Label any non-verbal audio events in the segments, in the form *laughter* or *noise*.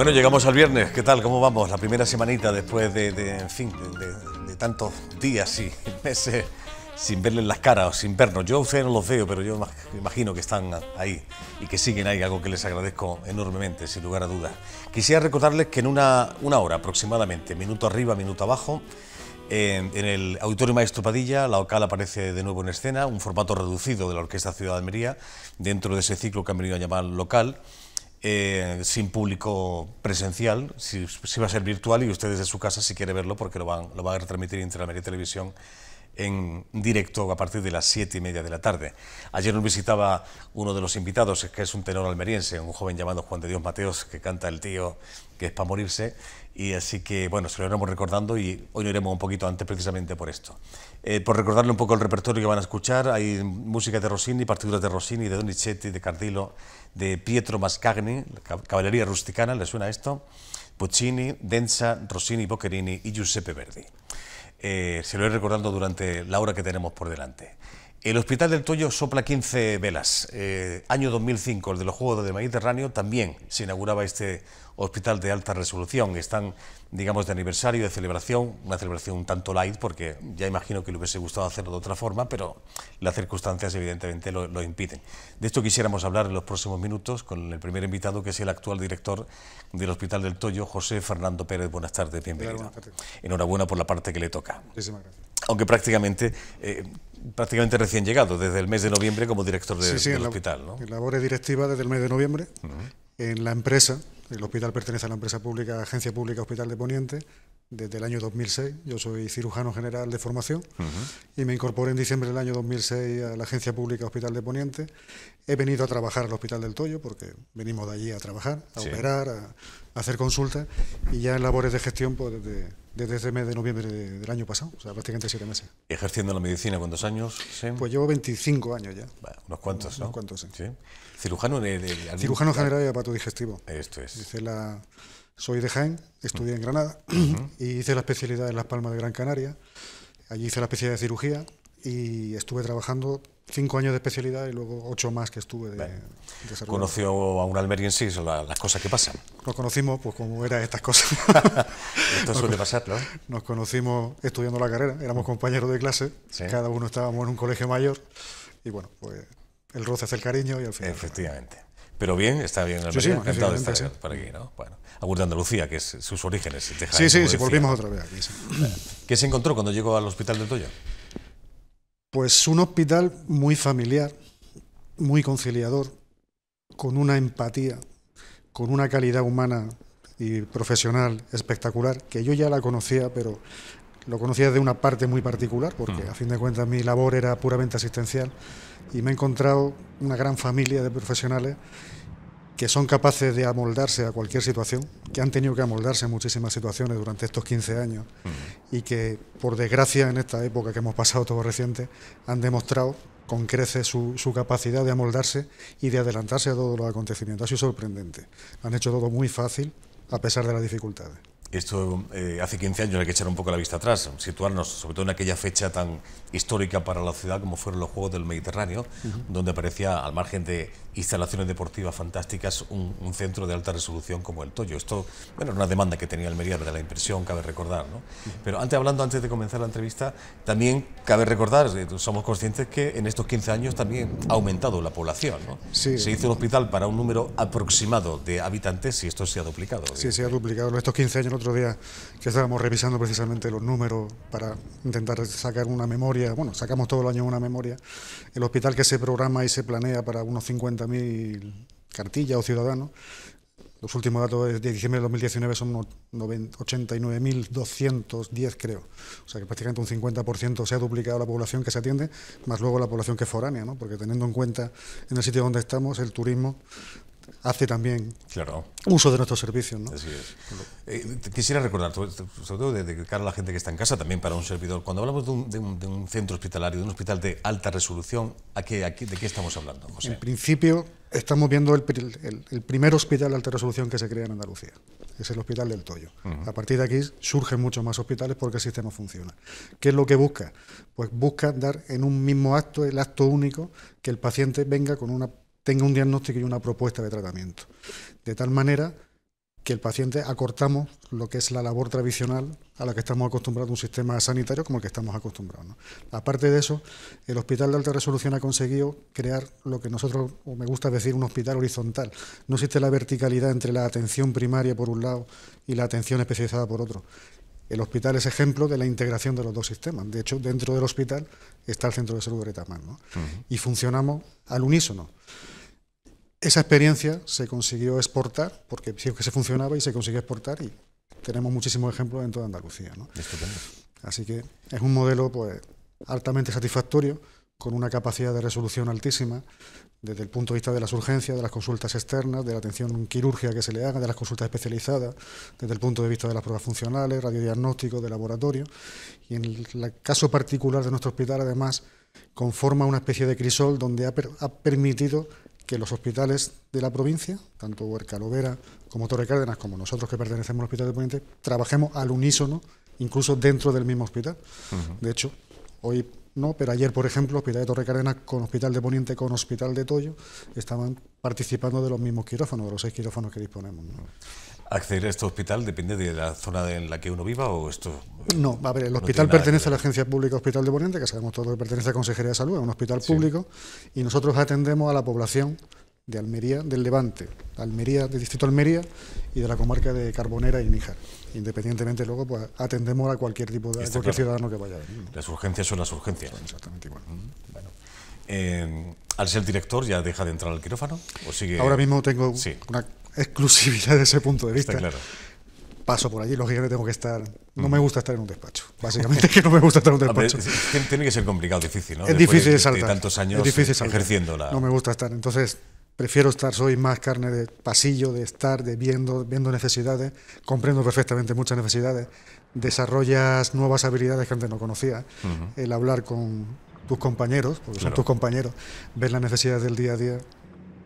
Bueno, llegamos al viernes. ¿Qué tal? ¿Cómo vamos? La primera semanita después de, fin, de, tantos días y *laughs* meses sin verles las caras o sin vernos. Yo no los veo, pero yo imagino que están ahí y que siguen ahí, algo que les agradezco enormemente, sin lugar a dudas. Quisiera recordarles que en una, una hora aproximadamente, minuto arriba, minuto abajo, en, en el Auditorio Maestro Padilla, la OCAL aparece de nuevo en escena, un formato reducido de la Orquesta Ciudad de Almería, dentro de ese ciclo que han venido a llamar local. Eh, sin público presencial, si, va a ser virtual y ustedes de su casa si quiere verlo porque lo van, lo van a retransmitir en Interamérica Televisión en directo a partir de las siete y media de la tarde. Ayer nos visitaba uno de los invitados, que es un tenor almeriense, un joven llamado Juan de Dios Mateos, que canta el tío que es para morirse, y así que, bueno, se lo iremos recordando y hoy lo iremos un poquito antes precisamente por esto. Eh, por recordarle un poco el repertorio que van a escuchar, hay música de Rossini, partituras de Rossini, de Donizetti, de Cardillo, de Pietro Mascagni, Caballería Rusticana, ¿le suena esto? Puccini, densa Rossini, Boccherini y Giuseppe Verdi. Eh, se lo he recordando durante la hora que tenemos por delante. El Hospital del Toyo sopla 15 velas. Eh, año 2005, el de los Juegos del Mediterráneo, también se inauguraba este hospital de alta resolución. Están, digamos, de aniversario, de celebración, una celebración un tanto light, porque ya imagino que le hubiese gustado hacerlo de otra forma, pero las circunstancias evidentemente lo, impiden. De esto quisiéramos hablar en los próximos minutos con el primer invitado, que es el actual director del Hospital del Toyo, José Fernando Pérez. Buenas tardes, bienvenido. Enhorabuena por la parte que le toca aunque prácticamente... Eh, prácticamente recién llegado, desde el mes de noviembre como director de, del hospital. ¿no? desde el mes de noviembre, en la empresa, el hospital pertenece a la empresa pública, Agencia Pública Hospital de Poniente, desde el año 2006. Yo soy cirujano general de formación y me incorporé en diciembre del año 2006 a la Agencia Pública Hospital de Poniente. He venido a trabajar al Hospital del Toyo porque venimos de allí a trabajar, a operar, a hacer consultas y ya en labores de gestión pues, desde, desde mes de noviembre del año pasado, o sea, prácticamente siete meses. ¿Ejerciendo la medicina cuántos años? Pues llevo 25 años ya. unos cuantos, ¿no? Unos cuantos, sí. ¿Cirujano de, Cirujano general de aparato digestivo. Esto es. la, soy de Jaén, estudié en Granada *clears throat* y hice la especialidad en Las Palmas de Gran Canaria. Allí hice la especialidad de cirugía y estuve trabajando cinco años de especialidad y luego ocho más que estuve de, ¿Conoció a un sí sí las cosas que pasan? Nos conocimos, pues como eran estas cosas. *laughs* Esto suele pasar, ¿no? Nos conocimos estudiando la carrera, éramos compañeros de clase, cada uno estábamos en un colegio mayor y bueno, pues el roce es el cariño y al final... Efectivamente. Pero bien, está bien, el sí, sí, sí. aquí, ¿no? Bueno, de Andalucía, que es sus orígenes. sí, sí, pues sí, volvimos otra vez aquí. ¿Qué se encontró cuando llegó al hospital del Toyo? Pues un hospital muy familiar, muy conciliador, con una empatía, con una calidad humana y profesional espectacular, que yo ya la conocía, pero lo conocía de una parte muy particular, porque a fin de cuentas mi labor era puramente asistencial, y me he encontrado una gran familia de profesionales que son capaces de amoldarse a cualquier situación, que han tenido que amoldarse a muchísimas situaciones durante estos 15 años y que, por desgracia, en esta época que hemos pasado todo reciente han demostrado con creces su, capacidad de amoldarse y de adelantarse a todos los acontecimientos. Ha sido sorprendente. Han hecho todo muy fácil a pesar de las dificultades. Esto eh, hace 15 años hay que echar un poco la vista atrás, situarnos sobre todo en aquella fecha tan histórica para la ciudad como fueron los Juegos del Mediterráneo, donde aparecía al margen de instalaciones deportivas fantásticas, un, centro de alta resolución como el Toyo. Esto, bueno, era una demanda que tenía Almería de la impresión, cabe recordar, ¿no? Pero antes, hablando antes de comenzar la entrevista, también cabe recordar, eh, somos conscientes que en estos 15 años también ha aumentado la población, ¿no? Sí. Se hizo un hospital para un número aproximado de habitantes y esto se ha duplicado. Sí, se ha duplicado en estos 15 años, el otro día que estábamos revisando precisamente los números para intentar sacar una memoria, bueno, sacamos todo el año una memoria, el hospital que se programa y se planea para unos 50 mil cartillas o ciudadanos. Los últimos datos de diciembre de 2019 son 89.210, creo. O sea que prácticamente un 50% se ha duplicado la población que se atiende, más luego la población que es foránea, ¿no? porque teniendo en cuenta en el sitio donde estamos, el turismo hace también claro. uso de nuestros servicios. ¿no? Eh, quisiera recordar, sobre todo de, cara a la gente que está en casa, también para un servidor, cuando hablamos de un, de un, centro hospitalario, de un hospital de alta resolución, ¿a qué, ¿de qué estamos hablando, En principio, estamos viendo el, primer hospital de alta resolución que se crea en Andalucía. Es el Hospital del Toyo. A partir de aquí surgen muchos más hospitales porque el sistema funciona. ¿Qué es lo que busca? Pues busca dar en un mismo acto, el acto único, que el paciente venga con una tenga un diagnóstico y una propuesta de tratamiento. De tal manera que el paciente acortamos lo que es la labor tradicional a la que estamos acostumbrados un sistema sanitario como el que estamos acostumbrados. Aparte de eso, el hospital de alta resolución ha conseguido crear lo que nosotros, o me gusta decir, un hospital horizontal. No existe la verticalidad entre la atención primaria por un lado y la atención especializada por otro. El hospital es ejemplo de la integración de los dos sistemas. De hecho, dentro del hospital está el centro de salud de Retamán, Y funcionamos al unísono. Esa experiencia se consiguió exportar, porque sí que se funcionaba y se consiguió exportar, y tenemos muchísimos ejemplos en toda Andalucía. Así que es un modelo pues, altamente satisfactorio, con una capacidad de resolución altísima, desde el punto de vista de las urgencias, de las consultas externas, de la atención quirúrgica que se le haga, de las consultas especializadas, desde el punto de vista de las pruebas funcionales, radiodiagnóstico, de laboratorio. Y en el caso particular de nuestro hospital, además, conforma una especie de crisol donde ha, permitido que los hospitales de la provincia, tanto Huerca, Lovera como Torre Cárdenas, como nosotros que pertenecemos al Hospital de Poniente, trabajemos al unísono, incluso dentro del mismo hospital. De hecho, hoy ¿no? pero ayer, por ejemplo, Hospital de Torre con Hospital de Poniente, con Hospital de Toyo, estaban participando de los mismos quirófanos, de los seis quirófanos que disponemos. ¿Acceder a este hospital depende de la zona en la que uno viva o esto...? No, a ver, el hospital pertenece a la Agencia Pública Hospital de Poniente, que sabemos todo que pertenece a la Consejería de Salud, es un hospital público, y nosotros atendemos a la población de Almería del Levante, Almería del distrito Almería y de la comarca de Carbonera y Níjar. Independientemente luego pues atendemos a cualquier tipo de ciudadano que vaya. Las urgencias son las urgencias. exactamente igual. Mm, bueno. Eh, al ser director ya deja de entrar al quirófano o sigue Ahora mismo tengo una exclusividad de ese punto de vista. paso por allí, lógicamente tengo que estar. No mm. me gusta estar en un despacho. Básicamente *laughs* que no me gusta estar en un despacho. tiene que ser complicado, difícil, ¿no? Es difícil de, saltar. tantos años es difícil No me gusta estar. Entonces, prefiero estar, soy más carne de pasillo, de estar, de viendo, viendo necesidades, comprendo perfectamente muchas necesidades, desarrollas nuevas habilidades que antes no conocía, el hablar con tus compañeros, porque son tus compañeros, ves las necesidades del día a día,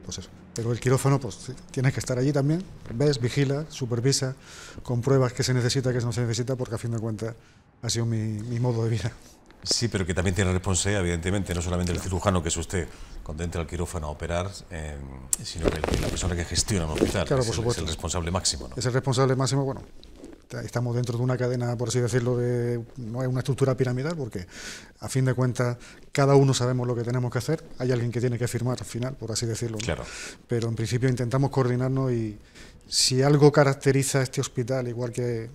pues eso. Pero el quirófano, pues tienes que estar allí también, ves, vigila, supervisa, compruebas qué se necesita, qué no se necesita, porque a fin de cuentas ha sido mi modo de vida. Sí, pero que también tiene responsabilidad, evidentemente, no solamente el cirujano, que es usted, cuando entra al quirófano a operar, eh, sino que la persona que gestiona el hospital claro, es, el responsable máximo. ¿no? Es el responsable máximo, bueno, estamos dentro de una cadena, por así decirlo, no es una estructura piramidal, porque a fin de cuentas cada uno sabemos lo que tenemos que hacer, hay alguien que tiene que firmar al final, por así decirlo. Claro. Pero en principio intentamos coordinarnos y si algo caracteriza a este hospital, igual que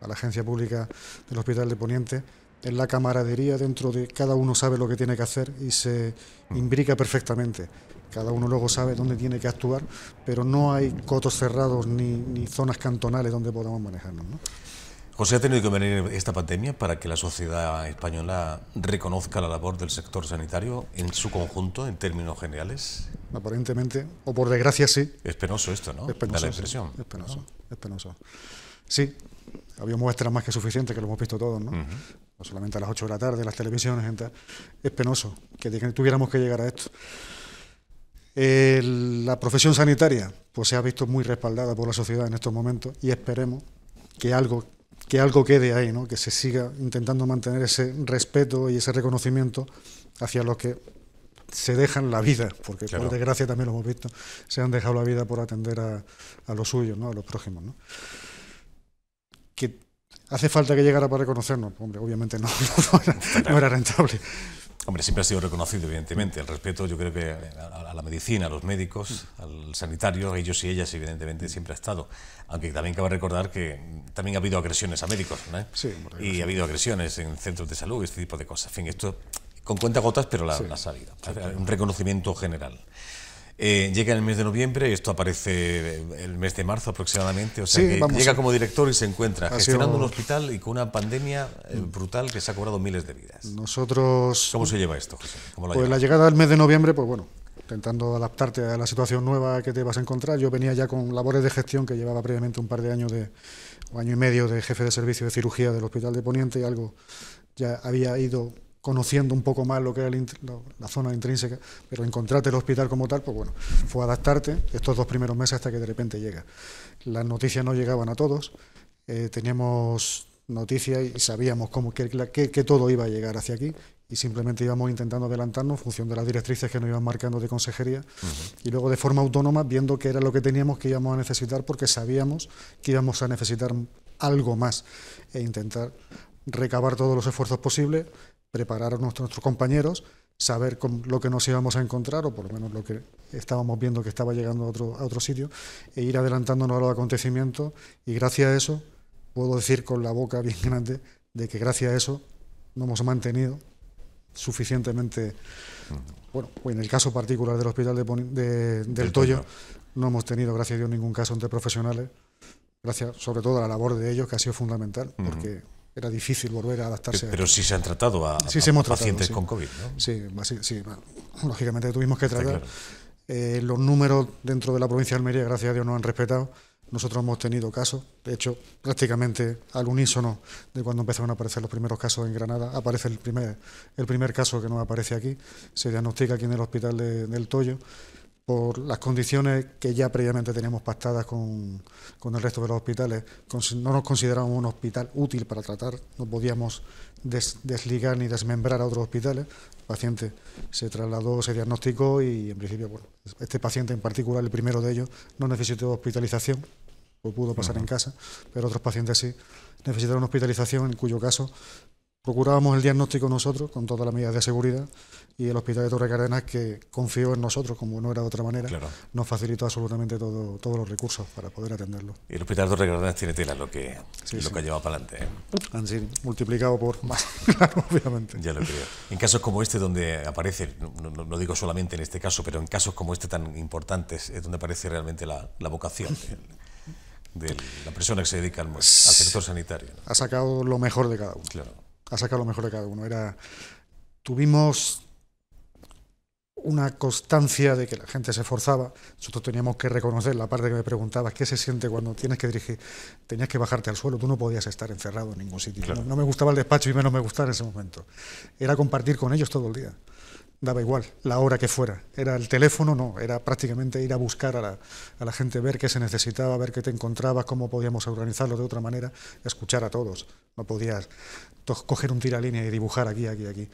a la agencia pública del Hospital de Poniente, en la camaradería dentro de cada uno sabe lo que tiene que hacer y se mm. imbrica perfectamente. Cada uno luego sabe dónde tiene que actuar, pero no hay cotos cerrados ni, ni zonas cantonales donde podamos manejarnos. ¿no? José, ¿ha tenido que venir esta pandemia para que la sociedad española reconozca la labor del sector sanitario en su conjunto, en términos generales? Aparentemente, o por desgracia sí. Es penoso esto, ¿no? Es penoso, da la impresión. es penoso, Sí, había muestras más que suficientes, que lo hemos visto todos, ¿no? solamente a las 8 de la tarde, las televisiones, es penoso que tuviéramos que llegar a esto. la profesión sanitaria pues se ha visto muy respaldada por la sociedad en estos momentos y esperemos que algo, que algo quede ahí, ¿no? que se siga intentando mantener ese respeto y ese reconocimiento hacia los que se dejan la vida, porque por desgracia también lo hemos visto, se han dejado la vida por atender a, los suyos, a los prójimos. ¿no? Que hace falta que llegara para reconocernos. Hombre, obviamente no, *laughs* no, era, rentable. Hombre, siempre ha sido reconocido, evidentemente. El respeto, yo creo que a, la medicina, a los médicos, al sanitario, ellos y ellas, evidentemente, siempre ha estado. Aunque también cabe recordar que también ha habido agresiones a médicos, ¿no? Sí, y ha habido agresiones en centros de salud, este tipo de cosas. En fin, esto con cuenta gotas, pero la, salida. Un reconocimiento general. Eh, llega en el mes de noviembre, y esto aparece eh, el mes de marzo aproximadamente, o sea que llega como director y se encuentra gestionando un hospital y con una pandemia eh, brutal que se ha cobrado miles de vidas. Nosotros... ¿Cómo se lleva esto, pues la llegada del mes de noviembre, pues bueno, intentando adaptarte a la situación nueva que te vas a encontrar. Yo venía ya con labores de gestión que llevaba previamente un par de años de, o año y medio de jefe de servicio de cirugía del Hospital de Poniente y algo ya había ido conociendo un poco más lo que era la zona intrínseca, pero encontrarte el hospital como tal, pues bueno, fue adaptarte estos dos primeros meses hasta que de repente llega. Las noticias no llegaban a todos, eh, teníamos noticias y sabíamos cómo, que, todo iba a llegar hacia aquí y simplemente íbamos intentando adelantarnos en función de las directrices que nos iban marcando de consejería y luego de forma autónoma viendo qué era lo que teníamos que íbamos a necesitar porque sabíamos que íbamos a necesitar algo más e intentar recabar todos los esfuerzos posibles preparar a nuestros compañeros, saber con lo que nos íbamos a encontrar, o por lo menos lo que estábamos viendo que estaba llegando a otro, a otro sitio, e ir adelantándonos a los acontecimientos. Y gracias a eso, puedo decir con la boca bien *laughs* grande, de que gracias a eso no hemos mantenido suficientemente, bueno, pues en el caso particular del hospital de, del, Toyo, no hemos tenido, gracias a Dios, ningún caso entre profesionales, gracias sobre todo a la labor de ellos, que ha sido fundamental, porque era difícil volver a adaptarse. Pero, pero sí se han tratado a, pacientes con COVID, ¿no? Sí, sí, lógicamente tuvimos que tratar. Eh, los números dentro de la provincia de Almería, gracias a Dios, nos han respetado. Nosotros hemos tenido casos, de hecho, prácticamente al unísono de cuando empezaron a aparecer los primeros casos en Granada, aparece el primer, el primer caso que nos aparece aquí, se diagnostica aquí en el hospital del Toyo por las condiciones que ya previamente teníamos pactadas con, el resto de los hospitales, no nos considerábamos un hospital útil para tratar, no podíamos desligar ni desmembrar a otros hospitales. El paciente se trasladó, se diagnosticó y en principio, bueno, este paciente en particular, el primero de ellos, no necesitó hospitalización, o pues pudo pasar en casa, pero otros pacientes sí necesitaron hospitalización, en cuyo caso procurábamos el diagnóstico nosotros, con todas las medidas de seguridad, y el Hospital de Torre Cardenas, que confió en nosotros, como no era de otra manera, nos facilitó absolutamente todos los recursos para poder atenderlo. Y el Hospital de Torre tiene tela lo que, lo que ha llevado para adelante. ¿eh? Han sido multiplicado por más, *laughs* claro, obviamente. Ya lo creo. En casos como este, donde aparece, no, digo solamente en este caso, pero en casos como este tan importantes, es donde aparece realmente la, vocación. de la persona que se dedica al, sector sanitario. Ha sacado lo mejor de cada uno. Claro a sacar lo mejor de cada uno. Era, tuvimos una constancia de que la gente se esforzaba. Nosotros teníamos que reconocer la parte que me preguntabas, ¿qué se siente cuando tienes que dirigir? Tenías que bajarte al suelo, tú no podías estar encerrado en ningún sitio. No, no, me gustaba el despacho y menos me gustaba en ese momento. Era compartir con ellos todo el día daba igual la hora que fuera. Era el teléfono, no, era prácticamente ir a buscar a la, gente, ver qué se necesitaba, ver qué te encontrabas, cómo podíamos organizarlo de otra manera, escuchar a todos. No podías coger un línea y dibujar aquí, aquí, aquí.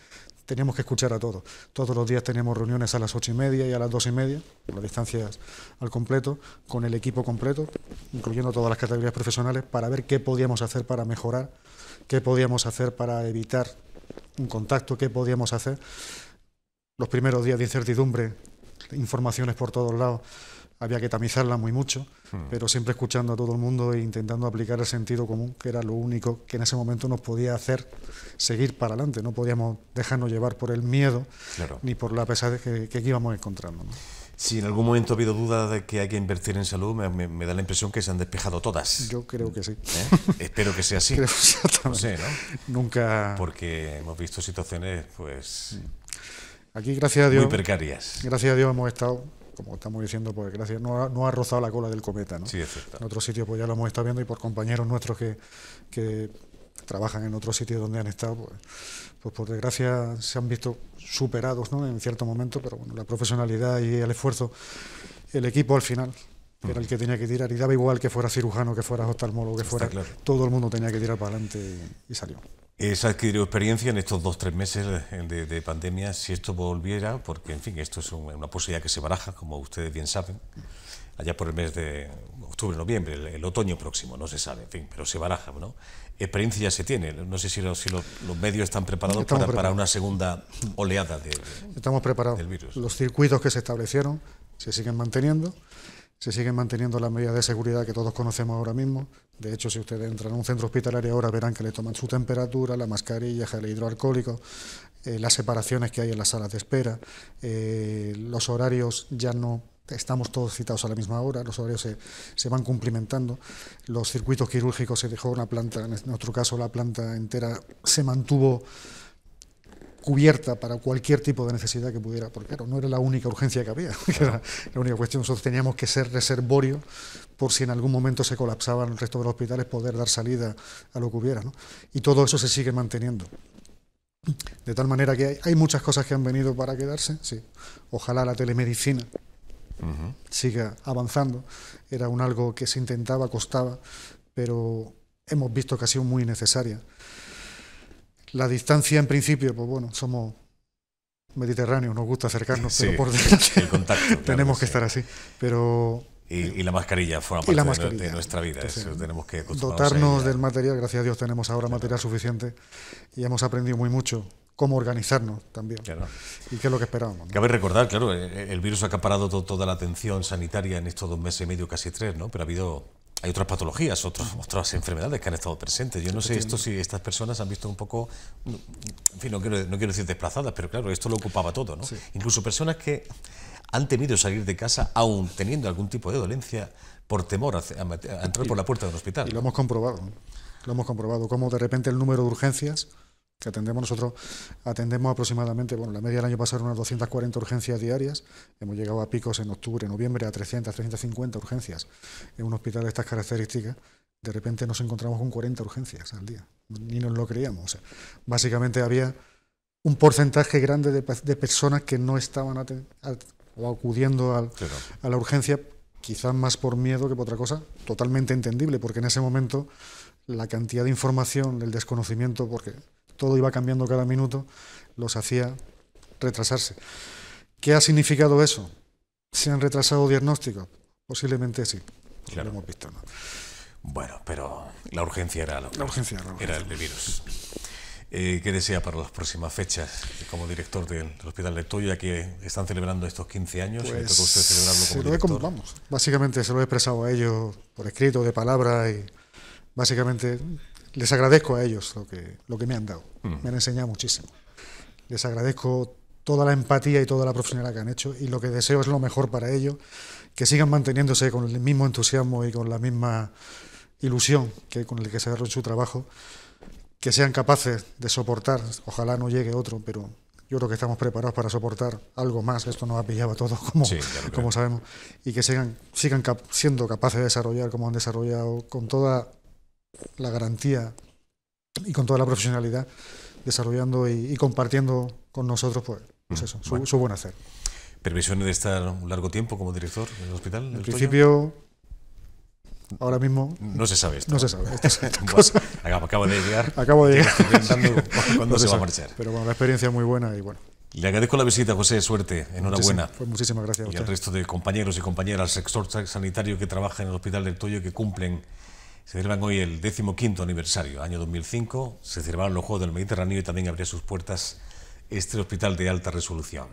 Teníamos que escuchar a todos. Todos los días tenemos reuniones a las ocho y media y a las dos y media, las distancias al completo, con el equipo completo, incluyendo todas las categorías profesionales, para ver qué podíamos hacer para mejorar, qué podíamos hacer para evitar un contacto, qué podíamos hacer los primeros días de incertidumbre, informaciones por todos lados, había que tamizarla muy mucho, hmm. pero siempre escuchando a todo el mundo e intentando aplicar el sentido común, que era lo único que en ese momento nos podía hacer seguir para adelante. No podíamos dejarnos llevar por el miedo ni por la pesadez que, aquí íbamos encontrando. ¿no? Si en algún momento ha habido dudas de que hay que invertir en salud, me, da la impresión que se han despejado todas. Yo creo que sí. ¿Eh? Espero que sea así. *laughs* Creo ¿no? Nunca. Porque hemos visto situaciones, pues. Aquí, gracias a Dios. Gracias a Dios hemos estado, como estamos diciendo, pues gracias, no ha, rozado la cola del cometa, ¿no? En otros sitio pues ya lo hemos estado viendo y por compañeros nuestros que, trabajan en otros sitio donde han estado, pues, pues, por desgracia se han visto superados en cierto momento, pero bueno, la profesionalidad y el esfuerzo, el equipo al final Mm. era el que tenía que tirar, y daba igual que fuera cirujano, que fuera oftalmólogo, que fuera... Todo el mundo tenía que tirar para adelante y, salió. esa adquirió experiencia en estos dos, tres meses de, pandemia? Si esto volviera, porque, en fin, esto es una posibilidad que se baraja, como ustedes bien saben, allá por el mes de octubre, noviembre, el, otoño próximo, no se sabe, en fin, pero se baraja, ¿no? Experiencia ya se tiene, no sé si, los medios están preparados para, una segunda oleada de, virus. Estamos preparados. Los circuitos que se establecieron se siguen manteniendo se siguen manteniendo las medidas de seguridad que todos conocemos ahora mismo. De hecho, si ustedes entran a un centro hospitalario ahora verán que le toman su temperatura, la mascarilla, el hidroalcohólico, eh, las separaciones que hay en las salas de espera, eh, los horarios ya no estamos todos citados a la misma hora, los horarios se, se, van cumplimentando, los circuitos quirúrgicos se dejó una planta, en nuestro este, caso la planta entera se mantuvo cubierta para cualquier tipo de necesidad que pudiera, porque no era la única urgencia que había, *laughs* era la única cuestión, nosotros teníamos que ser reservorio por si en algún momento se colapsaban el resto de los hospitales, poder dar salida a lo que hubiera. Y todo eso se sigue manteniendo. De tal manera que hay, muchas cosas que han venido para quedarse, sí. Ojalá la telemedicina siga avanzando. Era un algo que se intentaba, costaba, pero hemos visto que ha sido muy necesaria. La distancia, en principio, pues bueno, somos mediterráneos, nos gusta acercarnos, pero por *laughs* derecho *laughs* tenemos que estar así. Pero y, la mascarilla forma parte de, nuestra vida. tenemos que dotarnos del material. Gracias a Dios tenemos ahora material suficiente y hemos aprendido muy mucho cómo organizarnos también y qué es lo que esperábamos. Cabe recordar, claro, el virus ha acaparado toda la atención sanitaria en estos dos meses y medio, casi tres, ¿no? Pero ha habido hay otras patologías, otros, otras enfermedades que han estado presentes. Yo no sé esto si estas personas han visto un poco, en fin, no quiero, decir desplazadas, pero claro, esto lo ocupaba todo, ¿no? Incluso personas que han tenido salir de casa aún teniendo algún tipo de dolencia por temor a, entrar por la puerta de un hospital. Y lo hemos comprobado, lo hemos comprobado, como de repente el número de urgencias que atendemos nosotros, atendemos aproximadamente, bueno, la media del año pasado eran unas 240 urgencias diarias, hemos llegado a picos en octubre, noviembre a 300, 350 urgencias en un hospital de estas características, de repente nos encontramos con 40 urgencias al día, ni nos lo creíamos. sea, básicamente había un porcentaje grande de, personas que no estaban acudiendo a la urgencia, quizás más por miedo que por otra cosa, totalmente entendible, porque en ese momento la cantidad de información, el desconocimiento, porque todo iba cambiando cada minuto, los hacía retrasarse. ¿Qué ha significado eso? ¿Se han retrasado diagnósticos? Posiblemente sí. hemos visto, Bueno, pero la urgencia era la urgencia era, era el virus. Eh, ¿Qué desea para las próximas fechas como director del, Hospital de que están celebrando estos 15 años? Pues usted celebrarlo como se lo director? vamos, básicamente se lo he expresado a ellos por escrito, de palabra, y básicamente les agradezco a ellos lo que, lo que me han dado. Mm. Me han enseñado muchísimo. Les agradezco toda la empatía y toda la profesionalidad que han hecho y lo que deseo es lo mejor para ellos, que sigan manteniéndose con el mismo entusiasmo y con la misma ilusión que con el que se agarró su trabajo, que sean capaces de soportar, ojalá no llegue otro, pero yo creo que estamos preparados para soportar algo más, esto nos ha pillado a todos *laughs* como, como sabemos, y que sigan, sigan siendo capaces de desarrollar como han desarrollado con toda la garantía y con toda la profesionalidad desarrollando y, compartiendo con nosotros pues, pues su, buen hacer. ¿Permisiones de estar un largo tiempo como director del hospital? En principio, ahora mismo... No se sabe esto. No se sabe. *laughs* acabo de llegar. Acabo de llegar. Pensando *laughs* se, va a marchar. Pero bueno, la experiencia es muy buena y bueno, le agradezco la visita, José, suerte, enhorabuena. pues muchísimas gracias. Y al resto de compañeros y compañeras, sector sanitario que trabaja en el Hospital del Toyo, que cumplen se celebran hoy el quinto aniversario, año 2005, se celebraron los Juegos del Mediterráneo y también abrió sus puertas este hospital de alta resolución.